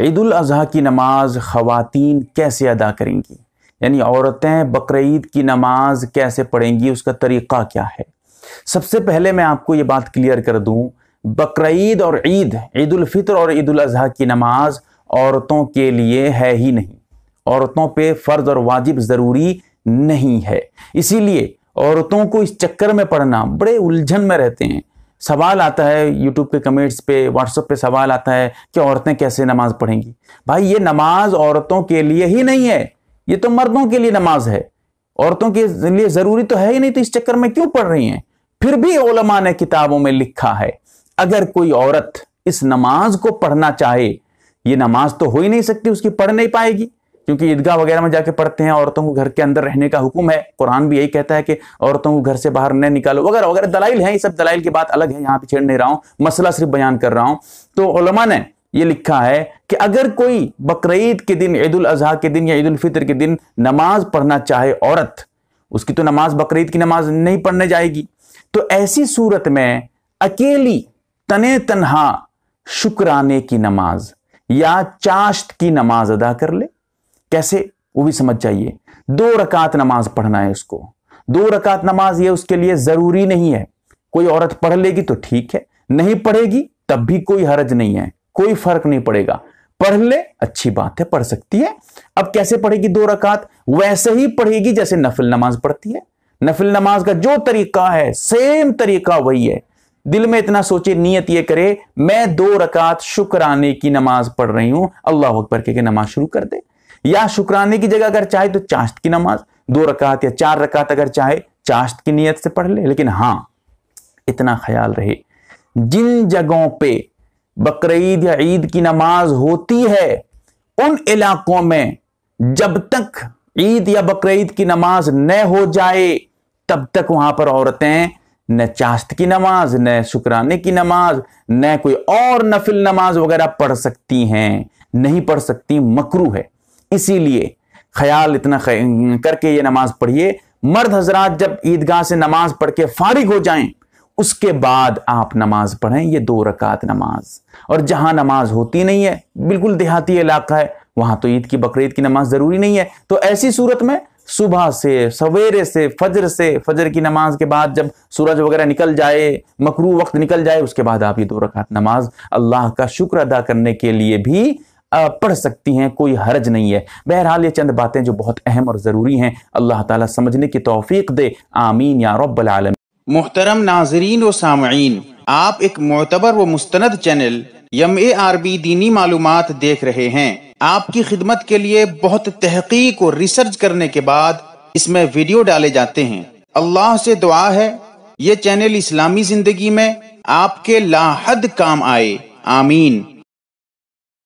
ईद अजी की नमाज ख़वातीन कैसे अदा करेंगी यानी औरतें बकर की नमाज कैसे पढ़ेंगी उसका तरीक़ा क्या है सबसे पहले मैं आपको ये बात क्लियर कर दूँ बकर और ईद ईदालफ़ितर और ईद अजी की नमाज औरतों के लिए है ही नहीं औरतों पे फ़र्ज़ और वाजिब ज़रूरी नहीं है इसीलिए औरतों को इस चक्कर में पढ़ना बड़े उलझन में रहते हैं सवाल आता है यूट्यूब के कमेंट्स पे व्हाट्सअप पे सवाल आता है कि औरतें कैसे नमाज पढ़ेंगी भाई ये नमाज औरतों के लिए ही नहीं है ये तो मर्दों के लिए नमाज है औरतों के लिए ज़रूरी तो है ही नहीं तो इस चक्कर में क्यों पढ़ रही हैं फिर भी ओलमा ने किताबों में लिखा है अगर कोई औरत इस नमाज को पढ़ना चाहे ये नमाज तो हो ही नहीं सकती उसकी पढ़ नहीं पाएगी क्योंकि ईदगाह वगैरह में जाके पढ़ते हैं औरतों को घर के अंदर रहने का हुक्म है कुरान भी यही कहता है कि औरतों को घर से बाहर न निकालो वगैरह वगैरह दलाइल हैं ये सब दलाइल की बात अलग है यहाँ पे छेड़ नहीं रहा हूँ मसला सिर्फ बयान कर रहा हूँ तो ओलमा ने ये लिखा है कि अगर कोई बकरीद के दिन ईद उल अजहा के दिन या ईद उल फितर के दिन नमाज पढ़ना चाहे औरत उसकी तो नमाज बकरीद की नमाज नहीं पढ़ने जाएगी तो ऐसी सूरत में अकेली तने तनहा शुक्राने की नमाज या चाश्त की नमाज अदा कर ले कैसे वो भी समझ जाइए दो रकात नमाज पढ़ना है उसको दो रकात नमाज ये उसके लिए जरूरी नहीं है कोई औरत पढ़ लेगी तो ठीक है नहीं पढ़ेगी तब भी कोई हरज नहीं है कोई फर्क नहीं पड़ेगा पढ़ ले अच्छी बात है पढ़ सकती है अब कैसे पढ़ेगी दो रकात वैसे ही पढ़ेगी जैसे नफिल नमाज पढ़ती है नफिल नमाज का जो तरीका है सेम तरीका वही है दिल में इतना सोचे नीयत ये करे मैं दो रकात शुक्राने की नमाज पढ़ रही हूं अल्लाह अकबर के, के नमाज शुरू कर दे या शुक्राने की जगह अगर चाहे तो चाश्त की नमाज दो रकात या चार रकात अगर चाहे चाश्त की नीयत से पढ़ ले लेकिन हाँ इतना ख्याल रहे जिन जगहों पे बकरीद या ईद की नमाज होती है उन इलाकों में जब तक ईद या बकरीद की नमाज न हो जाए तब तक वहां पर औरतें न चाश्त की नमाज न शुक्राने की नमाज न कोई और नफिल नमाज वगैरह पढ़ सकती हैं नहीं पढ़ सकती मकरू है इसीलिए ख्याल इतना करके ये नमाज पढ़िए मर्द हजरात जब ईदगाह से नमाज पढ़ के फारिग हो जाएं उसके बाद आप नमाज पढ़ें ये दो रकात नमाज और जहां नमाज होती नहीं है बिल्कुल देहाती इलाका है वहां तो ईद की बकरीद की नमाज जरूरी नहीं है तो ऐसी सूरत में सुबह से सवेरे से फजर से फजर की नमाज के बाद जब सूरज वगैरह निकल जाए मकरू वक्त निकल जाए उसके बाद आप ये दो रकात नमाज अल्लाह का शुक्र अदा करने के लिए भी पढ़ सकती हैं कोई हर्ज नहीं है बहरहाल ये चंद बातें जो बहुत अहम और ज़रूरी हैं अल्लाह ताला समझने की तौफीक दे आमीन या रब्बल मोहतरम नाजरीन व सामीन आप एक मोतबर व मुस्तंद चैनल यम आर बी दीनी मालूम देख रहे हैं आपकी खिदमत के लिए बहुत तहकीक और रिसर्च करने के बाद इसमें वीडियो डाले जाते हैं अल्लाह से दुआ है ये चैनल इस्लामी जिंदगी में आपके लाहद काम आए आमीन